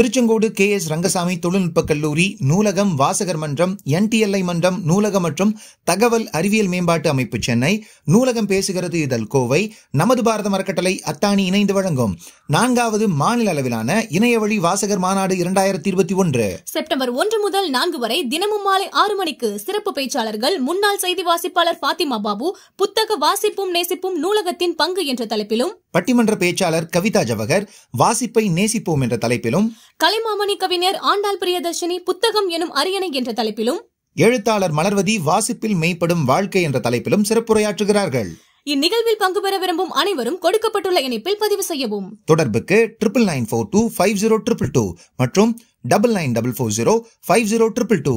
Tiruchengode K S Rangasamy தொழில்நுட்பக் கல்லூரி நூலகம் வாசகர் மன்றம் என்டிஎல்ஐ மன்றம் நூலகம் மற்றும் தகவல் அறிவியல் மேம்பாட்டு அமைப்பு சென்னை நூலகம் பேசுகிறது இதழ் கோவை நமது பாரத அறக்கட்டளை அத்தானி இணைந்து வழங்கும் நான்காவது மாநில அளவிலான இணையவழி வாசகர் மாநாடு இரண்டாயிரத்தி இருபத்தி ஒன்று செப்டம்பர் ஒன்று முதல் நான்கு வரை தினமும் மாலை ஆறு மணிக்கு சிறப்பு பேச்சாளர்கள் முன்னாள் செய்தி வாசிப்பாளர் பாத்திமா பாபு புத்தக வாசிப்பும் நேசிப்பும் நூலகத்தின் பங்கு என்ற தலைப்பிலும் பட்டிமன்ற பேச்சாளர் கவிதா ஜவகர் வாசிப்பை நேசிப்போம் என்ற தலைப்பிலும் கலைமாமணி கவிஞர் ஆண்டாள் பிரியதர்ஷினி புத்தகம் எனும் அரியணை என்ற தலைப்பிலும் எழுத்தாளர் மலர்வதி வாசிப்பில் மெய்ப்படும் வாழ்க்கை என்ற தலைப்பிலும் சிறப்புரையாற்றுகிறார்கள் இந்நிகழ்வில் பங்கு பெற விரும்பும் அனைவரும் கொடுக்கப்பட்டுள்ள இணைப்பில் பதிவு செய்யவும் தொடர்புக்கு triple nine four two five zero triple two மற்றும் double nine double four zero five zero triple two